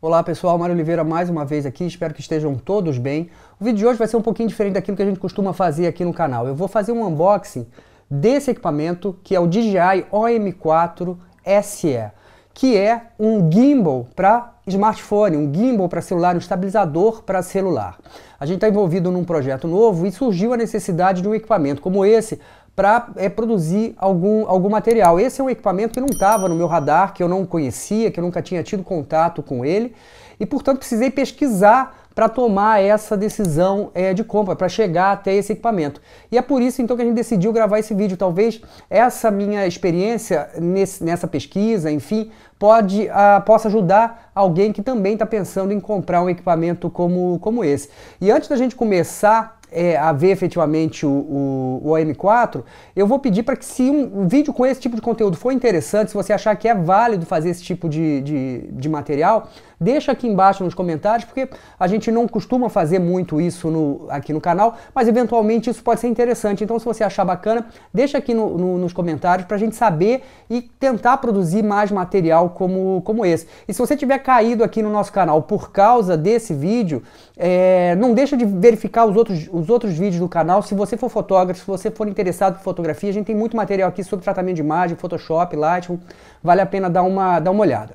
Olá pessoal, Mário Oliveira mais uma vez aqui, espero que estejam todos bem. O vídeo de hoje vai ser um pouquinho diferente daquilo que a gente costuma fazer aqui no canal. Eu vou fazer um unboxing desse equipamento, que é o DJI OM4 SE, que é um gimbal para smartphone, um gimbal para celular, um estabilizador para celular. A gente está envolvido num projeto novo e surgiu a necessidade de um equipamento como esse para é, produzir algum, algum material. Esse é um equipamento que não estava no meu radar, que eu não conhecia, que eu nunca tinha tido contato com ele e, portanto, precisei pesquisar para tomar essa decisão é, de compra, para chegar até esse equipamento. E é por isso então que a gente decidiu gravar esse vídeo. Talvez essa minha experiência nesse, nessa pesquisa, enfim, pode, ah, possa ajudar alguém que também está pensando em comprar um equipamento como, como esse. E antes da gente começar é, ver efetivamente o, o, o AM4, eu vou pedir para que se um, um, vídeo com esse tipo de conteúdo for interessante, se você achar que é válido fazer esse tipo de, de, de material, Deixa aqui embaixo nos comentários, porque a gente não costuma fazer muito isso no, aqui no canal, mas eventualmente isso pode ser interessante. Então, se você achar bacana, deixa aqui no, no, nos comentários para a gente saber e tentar produzir mais material como, como esse. E se você tiver caído aqui no nosso canal por causa desse vídeo, é, não deixa de verificar os outros, os outros vídeos do canal. Se você for fotógrafo, se você for interessado em fotografia, a gente tem muito material aqui sobre tratamento de imagem, Photoshop, Lightroom. Vale a pena dar uma, dar uma olhada.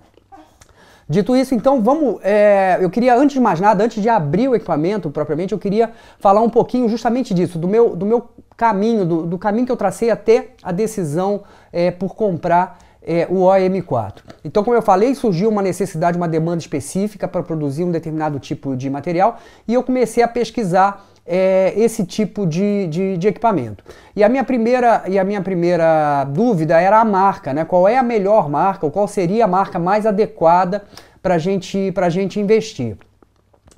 Dito isso, então, vamos. É, eu queria, antes de mais nada, antes de abrir o equipamento propriamente, eu queria falar um pouquinho justamente disso, do meu, do meu caminho, do, do caminho que eu tracei até a decisão é, por comprar é, o OM4. Então, como eu falei, surgiu uma necessidade, uma demanda específica para produzir um determinado tipo de material e eu comecei a pesquisar é, esse tipo de, de, de, equipamento. E a, minha primeira, e a minha primeira dúvida era a marca, né? Qual é a melhor marca, ou qual seria a marca mais adequada para gente, a gente investir.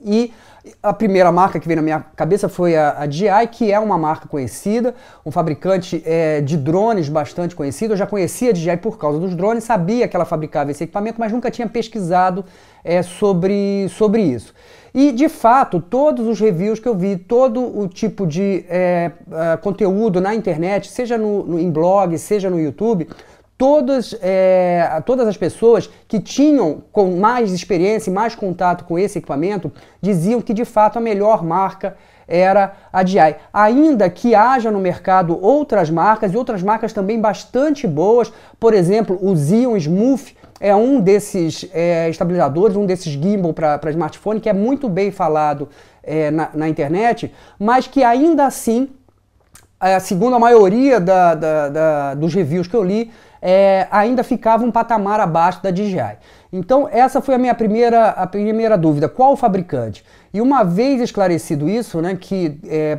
E a primeira marca que veio na minha cabeça foi a, a DJI, que é uma marca conhecida, um fabricante é, de drones bastante conhecido. Eu já conhecia a DJI por causa dos drones, sabia que ela fabricava esse equipamento, mas nunca tinha pesquisado é, sobre, sobre isso. E, de fato, todos os reviews que eu vi, todo o tipo de é, é conteúdo na internet, seja no, no, em blog, seja no YouTube, todas, é, todas as pessoas que tinham com mais experiência e mais contato com esse equipamento diziam que de fato a melhor marca era a DJI. Ainda que haja no mercado outras marcas e outras marcas também bastante boas, por exemplo, o Zion Smooth é um desses é, estabilizadores, um desses gimbal para smartphone que é muito bem falado é, na, na internet, mas que ainda assim, é, segundo a maioria da, da, da, dos reviews que eu li, é, ainda ficava um patamar abaixo da DJI. Então essa foi a minha primeira, a primeira dúvida, qual o fabricante? E uma vez esclarecido isso, né, que é,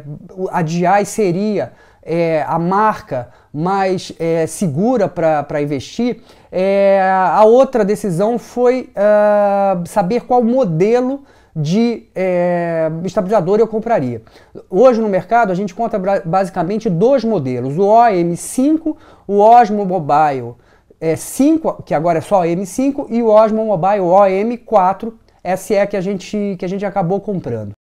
a DJI seria é, a marca mais é, segura para investir, é, a outra decisão foi uh, saber qual modelo de é, estabilizador eu compraria. Hoje no mercado a gente conta basicamente dois modelos, o OM5, o Osmo Mobile é, eh, 5, que agora é só M5, e o Osmo Mobile OM4, SE é que a gente, que a gente acabou comprando.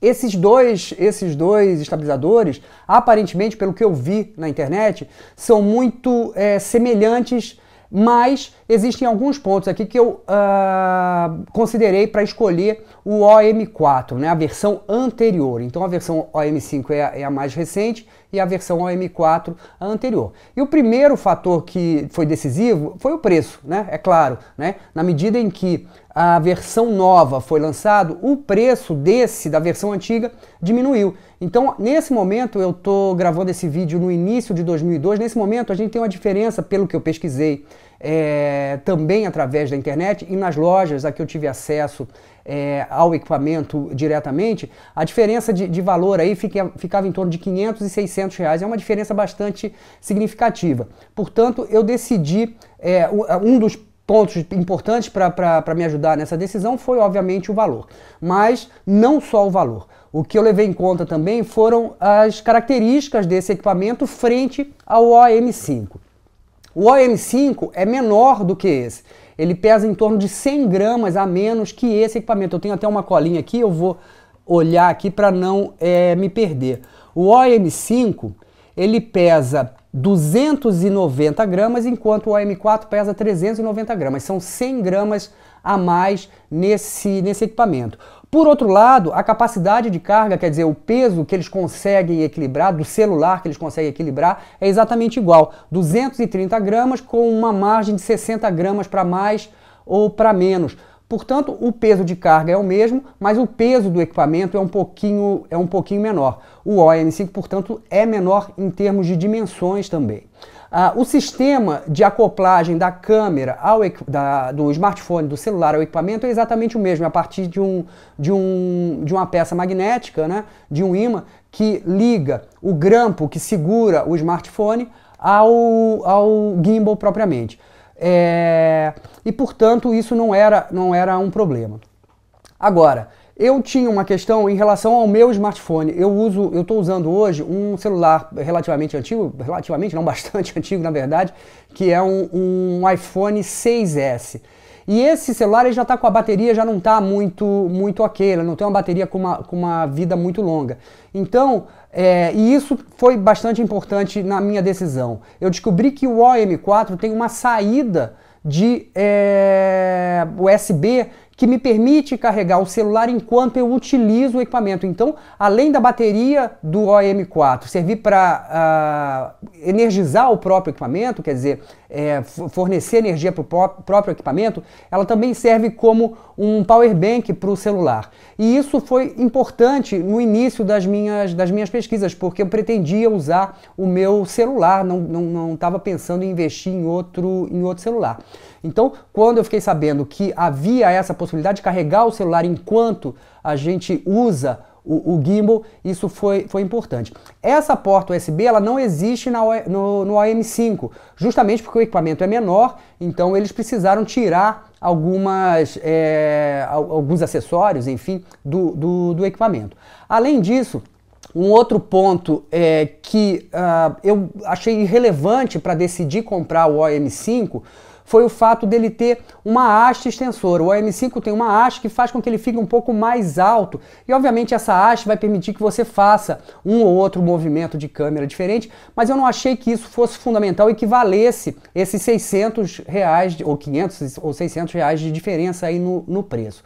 Esses dois, esses dois estabilizadores, aparentemente, pelo que eu vi na internet, são muito é, semelhantes mas existem alguns pontos aqui que eu uh, considerei para escolher o OM4, né, a versão anterior. Então a versão OM5 é a, é a mais recente e a versão OM4 anterior. E o primeiro fator que foi decisivo foi o preço, né? É claro, né? Na medida em que a versão nova foi lançado, o preço desse da versão antiga diminuiu. Então, nesse momento eu tô gravando esse vídeo no início de 2002. Nesse momento a gente tem uma diferença pelo que eu pesquisei é, também através da internet e nas lojas a que eu tive acesso é, ao equipamento diretamente, a diferença de, de valor aí fica, ficava em torno de 500 e 600 reais. É uma diferença bastante significativa. Portanto, eu decidi, é, é um dos pontos importantes para me ajudar nessa decisão foi, obviamente, o valor. Mas não só o valor. O que eu levei em conta também foram as características desse equipamento frente ao OM5. O OM5 é menor do que esse ele pesa em torno de 100 gramas a menos que esse equipamento. Eu tenho até uma colinha aqui, eu vou olhar aqui para não é, me perder. O OM5 ele pesa 290 gramas, enquanto o OM4 pesa 390 gramas. São 100 gramas a mais nesse, nesse equipamento. Por outro lado, a capacidade de carga, quer dizer, o peso que eles conseguem equilibrar, do celular que eles conseguem equilibrar, é exatamente igual. 230 gramas com uma margem de 60 gramas para mais ou para menos. Portanto, o peso de carga é o mesmo, mas o peso do equipamento é um pouquinho, é um pouquinho menor. O OM5, portanto, é menor em termos de dimensões também. Ah, o sistema de acoplagem da câmera ao da, do smartphone, do celular ao equipamento é exatamente o mesmo, é a partir de, um, de, um, de uma peça magnética, né, de um ímã, que liga o grampo que segura o smartphone ao, ao gimbal propriamente. É, e portanto isso não era, não era um problema. Agora, eu tinha uma questão em relação ao meu smartphone. Eu uso, eu estou usando hoje um celular relativamente antigo, relativamente não bastante antigo na verdade, que é um, um iPhone 6S. E esse celular ele já está com a bateria, já não está muito, muito ok, ele não tem uma bateria com uma, com uma vida muito longa. Então, é, e isso foi bastante importante na minha decisão. Eu descobri que o OM4 tem uma saída de é, USB que me permite carregar o celular enquanto eu utilizo o equipamento. Então, além da bateria do OM4 servir para uh, ah, energizar o próprio equipamento, quer dizer, é, fornecer energia para o pró próprio equipamento, ela também serve como um power bank para o celular. E isso foi importante no início das minhas, das minhas pesquisas, porque eu pretendia usar o meu celular, não estava não, não pensando em investir em outro, em outro celular. Então, quando eu fiquei sabendo que havia essa possibilidade, possibilidade de carregar o celular enquanto a gente usa o, o gimbal, isso foi, foi importante. Essa porta USB ela não existe na, no, no AM5, justamente porque o equipamento é menor, então eles precisaram tirar algumas, é, alguns acessórios, enfim, do, do, do equipamento. Além disso, um outro ponto é, que uh, eu achei relevante para decidir comprar o OM5 foi o fato dele ter uma haste extensora. O AM5 tem uma haste que faz com que ele fique um pouco mais alto. E obviamente essa haste vai permitir que você faça um ou outro movimento de câmera diferente, mas eu não achei que isso fosse fundamental e que valesse esses 600 reais, ou 500 ou 600 reais de diferença aí no, no preço.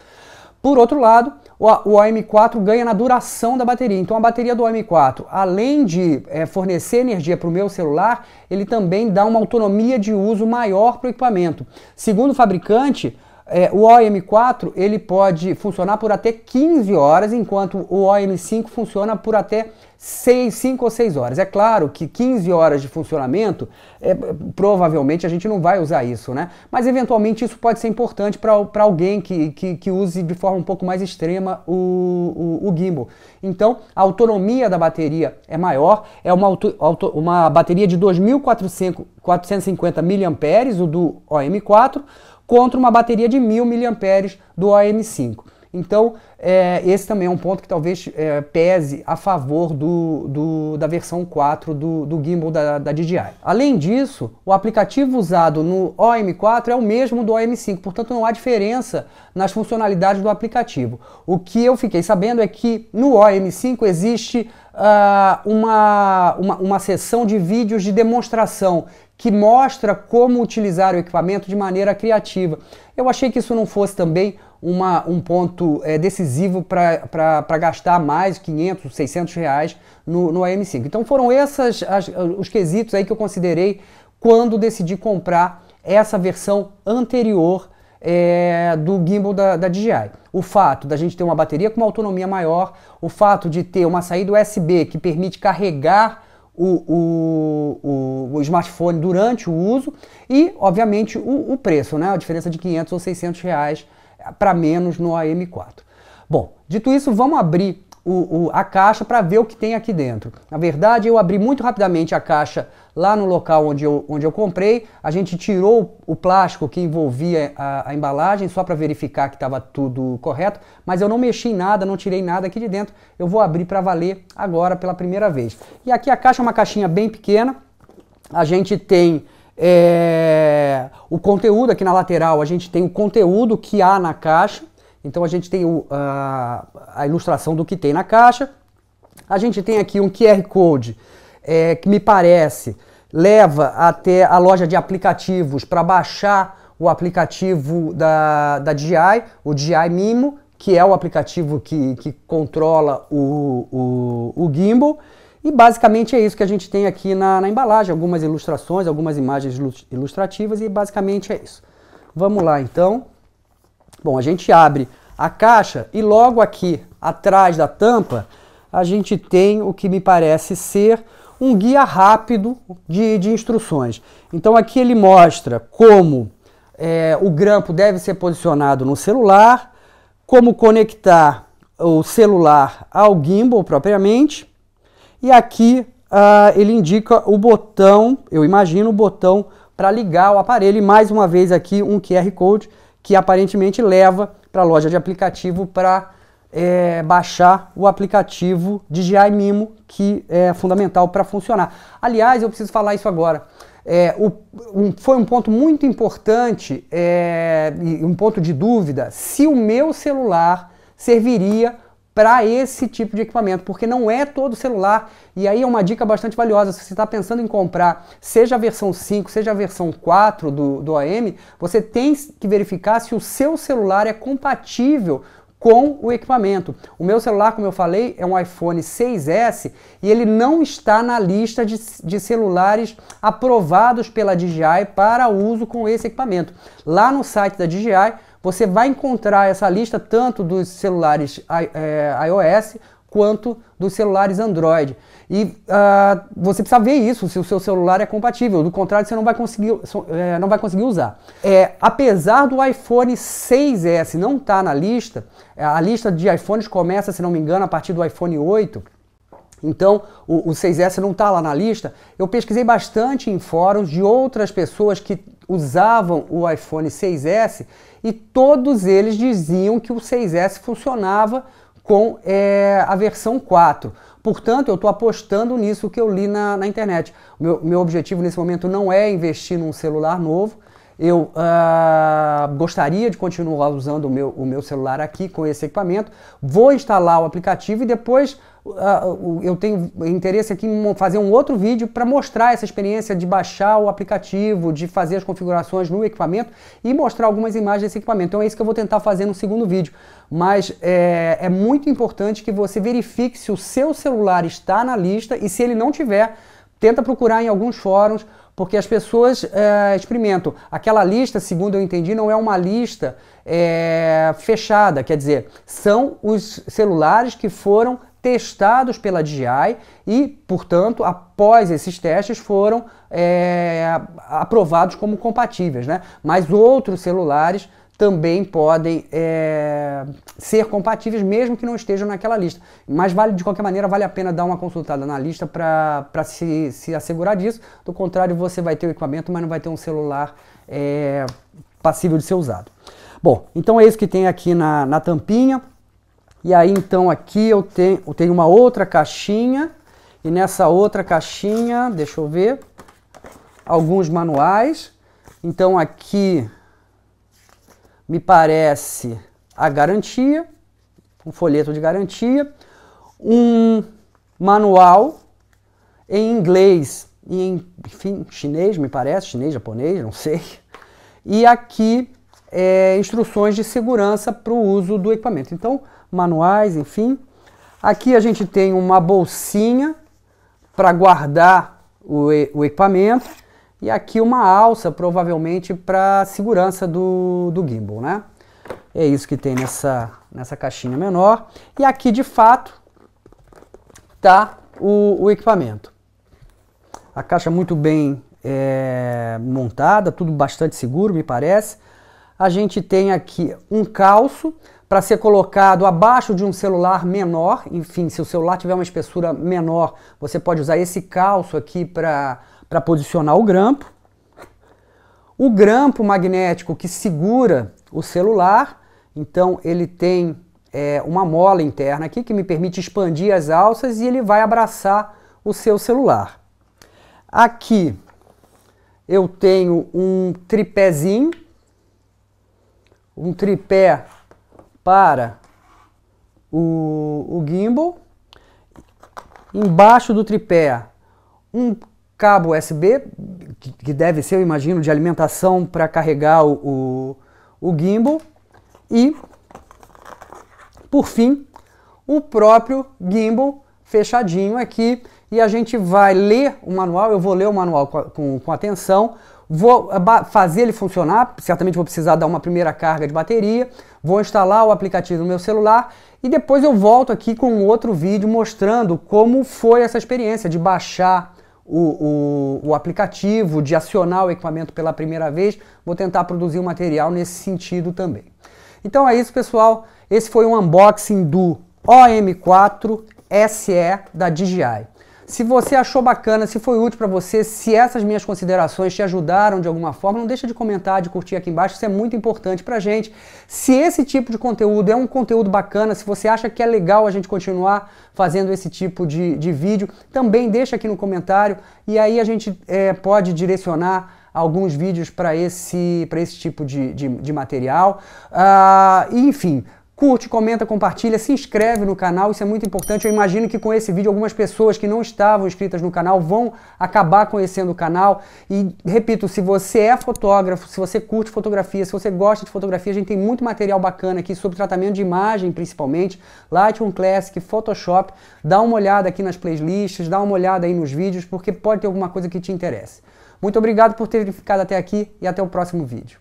Por outro lado, o am 4 ganha na duração da bateria. Então a bateria do am 4 além de é, fornecer energia para o meu celular, ele também dá uma autonomia de uso maior para o equipamento. Segundo o fabricante, é, o OM4 ele pode funcionar por até 15 horas, enquanto o OM5 funciona por até 6, 5 ou 6 horas. É claro que 15 horas de funcionamento, é, provavelmente a gente não vai usar isso, né? Mas eventualmente isso pode ser importante para alguém que, que, que, use de forma um pouco mais extrema o, o, o gimbal. Então a autonomia da bateria é maior, é uma, auto, auto, uma bateria de 2.450 mAh, o do OM4 contra uma bateria de 1.000 mAh do AM5. Então, é, esse também é um ponto que talvez é, pese a favor do, do, da versão 4 do, do gimbal da, da, DJI. Além disso, o aplicativo usado no OM4 é o mesmo do OM5, portanto não há diferença nas funcionalidades do aplicativo. O que eu fiquei sabendo é que no OM5 existe uh, uma, uma, uma sessão de vídeos de demonstração que mostra como utilizar o equipamento de maneira criativa. Eu achei que isso não fosse também uma, um ponto é, decisivo para gastar mais 500, 600 reais no, no AM5. Então foram esses eh, os quesitos aí que eu considerei quando decidi comprar essa versão anterior é, do gimbal da, da DJI. O fato da gente ter uma bateria com uma autonomia maior, o fato de ter uma saída USB que permite carregar o, o, o, smartphone durante o uso e, obviamente, o, o preço, né? a diferença de 500 ou 600 reais para menos no AM4. Bom, dito isso, vamos abrir o, o, a caixa para ver o que tem aqui dentro. Na verdade, eu abri muito rapidamente a caixa lá no local onde eu, onde eu comprei. A gente tirou o plástico que envolvia a, a embalagem só para verificar que estava tudo correto, mas eu não mexi em nada, não tirei nada aqui de dentro. Eu vou abrir para valer agora pela primeira vez. E aqui a caixa é uma caixinha bem pequena. A gente tem é, o conteúdo aqui na lateral, a gente tem o conteúdo que há na caixa. Então a gente tem o, a, a, ilustração do que tem na caixa. A gente tem aqui um QR Code é, que me parece leva até a loja de aplicativos para baixar o aplicativo da, da DJI, o DJI Mimo, que é o aplicativo que, que controla o, o, o gimbal. E basicamente é isso que a gente tem aqui na, na, embalagem, algumas ilustrações, algumas imagens ilustrativas e basicamente é isso. Vamos lá então. Bom, a gente abre a caixa e logo aqui atrás da tampa a gente tem o que me parece ser um guia rápido de, de instruções. Então aqui ele mostra como é, o grampo deve ser posicionado no celular, como conectar o celular ao gimbal propriamente, e aqui uh, ele indica o botão, eu imagino o botão para ligar o aparelho, e mais uma vez aqui um QR Code que aparentemente leva para a loja de aplicativo para é, baixar o aplicativo DJI Mimo, que é fundamental para funcionar. Aliás, eu preciso falar isso agora. É, o, um, foi um ponto muito importante, é, um ponto de dúvida, se o meu celular serviria para esse tipo de equipamento, porque não é todo celular. E aí é uma dica bastante valiosa. Se você está pensando em comprar, seja a versão 5, seja a versão 4 do, do AM, você tem que verificar se o seu celular é compatível com o equipamento. O meu celular, como eu falei, é um iPhone 6S e ele não está na lista de, de celulares aprovados pela DJI para uso com esse equipamento. Lá no site da DJI você vai encontrar essa lista tanto dos celulares é, iOS quanto dos celulares Android. E uh, você precisa ver isso se o seu celular é compatível, do contrário você não vai conseguir, é, não vai conseguir usar. É, apesar do iPhone 6S não estar tá na lista, é, a lista de iPhones começa, se não me engano, a partir do iPhone 8. Então, o, o 6S não está lá na lista. Eu pesquisei bastante em fóruns de outras pessoas que usavam o iPhone 6S e todos eles diziam que o 6S funcionava com é, a versão 4. Portanto, eu estou apostando nisso que eu li na, na internet. Meu, meu, objetivo nesse momento não é investir num celular novo. Eu uh, gostaria de continuar usando o meu, o meu celular aqui com esse equipamento. Vou instalar o aplicativo e depois eu tenho interesse aqui em fazer um outro vídeo para mostrar essa experiência de baixar o aplicativo, de fazer as configurações no equipamento e mostrar algumas imagens desse equipamento. Então é isso que eu vou tentar fazer no segundo vídeo. Mas é, é muito importante que você verifique se o seu celular está na lista e se ele não tiver, tenta procurar em alguns fóruns, porque as pessoas é, experimentam. Aquela lista, segundo eu entendi, não é uma lista é, fechada, quer dizer, são os celulares que foram testados pela DGI e, portanto, após esses testes foram é, aprovados como compatíveis, né? Mas outros celulares também podem é, ser compatíveis, mesmo que não estejam naquela lista. Mas vale, de qualquer maneira, vale a pena dar uma consultada na lista para se, se assegurar disso. Do contrário, você vai ter o equipamento, mas não vai ter um celular é, passível de ser usado. Bom, então é isso que tem aqui na, na tampinha. E aí então aqui eu tenho, eu tenho uma outra caixinha e nessa outra caixinha, deixa eu ver, alguns manuais. Então aqui me parece a garantia, um folheto de garantia, um manual em inglês e em enfim, chinês, me parece, chinês, japonês, não sei. E aqui é, instruções de segurança para o uso do equipamento. Então, manuais, enfim. Aqui a gente tem uma bolsinha para guardar o, o, equipamento e aqui uma alça, provavelmente para segurança do, do gimbal, né? É isso que tem nessa, nessa caixinha menor. E aqui, de fato, tá o, o equipamento. A caixa muito bem é, montada, tudo bastante seguro, me parece. A gente tem aqui um calço para ser colocado abaixo de um celular menor. Enfim, se o celular tiver uma espessura menor, você pode usar esse calço aqui para posicionar o grampo. O grampo magnético que segura o celular, então ele tem é, uma mola interna aqui que me permite expandir as alças e ele vai abraçar o seu celular. Aqui eu tenho um tripézinho, um tripé para o, o gimbal, embaixo do tripé um cabo USB, que, deve ser, eu imagino, de alimentação para carregar o, o, gimbal, e, por fim, o próprio gimbal fechadinho aqui, e a gente vai ler o manual, eu vou ler o manual com, com atenção, vou fazer ele funcionar, certamente vou precisar dar uma primeira carga de bateria, vou instalar o aplicativo no meu celular e depois eu volto aqui com um outro vídeo mostrando como foi essa experiência de baixar o, o, o, aplicativo, de acionar o equipamento pela primeira vez. Vou tentar produzir um material nesse sentido também. Então é isso, pessoal. Esse foi um unboxing do OM4 SE da DJI. Se você achou bacana, se foi útil para você, se essas minhas considerações te ajudaram de alguma forma, não deixa de comentar, de curtir aqui embaixo, isso é muito importante a gente. Se esse tipo de conteúdo é um conteúdo bacana, se você acha que é legal a gente continuar fazendo esse tipo de, de vídeo, também deixa aqui no comentário e aí a gente é, pode direcionar alguns vídeos para esse, esse tipo de, de, de material. Uh, enfim, Curte, comenta, compartilha, se inscreve no canal, isso é muito importante. Eu imagino que com esse vídeo algumas pessoas que não estavam inscritas no canal vão acabar conhecendo o canal. E repito, se você é fotógrafo, se você curte fotografia, se você gosta de fotografia, a gente tem muito material bacana aqui sobre tratamento de imagem, principalmente, Lightroom Classic, Photoshop. Dá uma olhada aqui nas playlists, dá uma olhada aí nos vídeos, porque pode ter alguma coisa que te interesse. Muito obrigado por ter ficado até aqui e até o próximo vídeo.